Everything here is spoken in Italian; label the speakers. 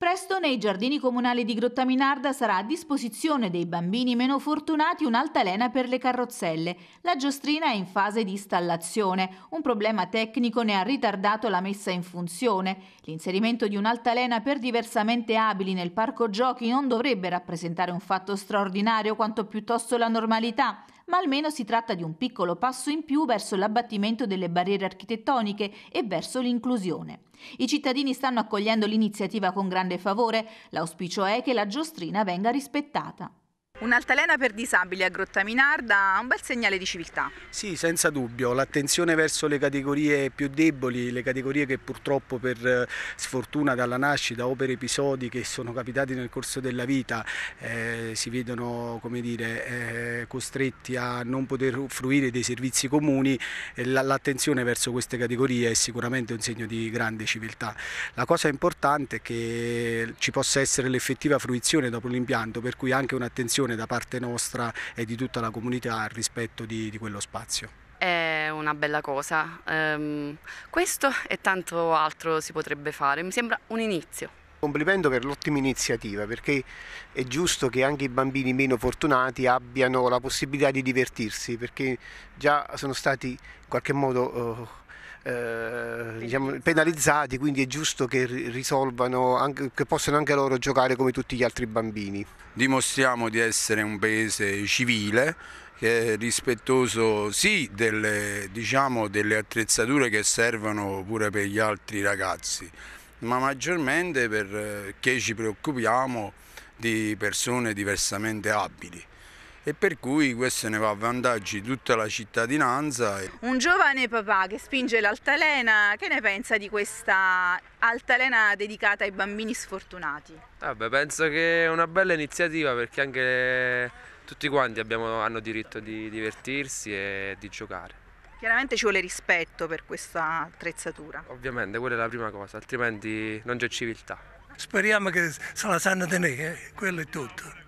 Speaker 1: Presto nei giardini comunali di Grottaminarda sarà a disposizione dei bambini meno fortunati un'altalena per le carrozzelle. La giostrina è in fase di installazione. Un problema tecnico ne ha ritardato la messa in funzione. L'inserimento di un'altalena per diversamente abili nel parco giochi non dovrebbe rappresentare un fatto straordinario quanto piuttosto la normalità ma almeno si tratta di un piccolo passo in più verso l'abbattimento delle barriere architettoniche e verso l'inclusione. I cittadini stanno accogliendo l'iniziativa con grande favore, l'auspicio è che la giostrina venga rispettata. Un'altalena per disabili a Grotta Grottaminarda, un bel segnale di civiltà.
Speaker 2: Sì, senza dubbio, l'attenzione verso le categorie più deboli, le categorie che purtroppo per eh, sfortuna dalla nascita o per episodi che sono capitati nel corso della vita eh, si vedono dire, eh, costretti a non poter fruire dei servizi comuni, eh, l'attenzione verso queste categorie è sicuramente un segno di grande civiltà. La cosa importante è che ci possa essere l'effettiva fruizione dopo l'impianto, per cui anche un'attenzione attenzione da parte nostra e di tutta la comunità al rispetto di,
Speaker 3: di quello spazio
Speaker 1: è una bella cosa. Um, questo e tanto altro si potrebbe fare, mi sembra un inizio.
Speaker 3: Complimento per l'ottima iniziativa perché è giusto che anche i bambini meno fortunati abbiano la possibilità di divertirsi perché già sono stati in qualche modo... Uh, eh, diciamo, penalizzati, quindi è giusto che risolvano, anche, che possano anche loro giocare come tutti gli altri
Speaker 4: bambini. Dimostriamo di essere un paese civile, che è rispettoso sì delle, diciamo, delle attrezzature che servono pure per gli altri ragazzi, ma maggiormente perché eh, ci preoccupiamo di persone diversamente abili e per cui questo ne va a vantaggi tutta la cittadinanza.
Speaker 1: Un giovane papà che spinge l'altalena, che ne pensa di questa altalena dedicata ai bambini sfortunati?
Speaker 4: Ah penso che è una
Speaker 3: bella iniziativa perché anche tutti quanti abbiamo, hanno diritto di divertirsi e di giocare.
Speaker 1: Chiaramente ci vuole rispetto per questa attrezzatura.
Speaker 3: Ovviamente, quella è la prima cosa, altrimenti non c'è civiltà. Speriamo che se la sanno tenere,
Speaker 1: eh?
Speaker 2: quello è tutto.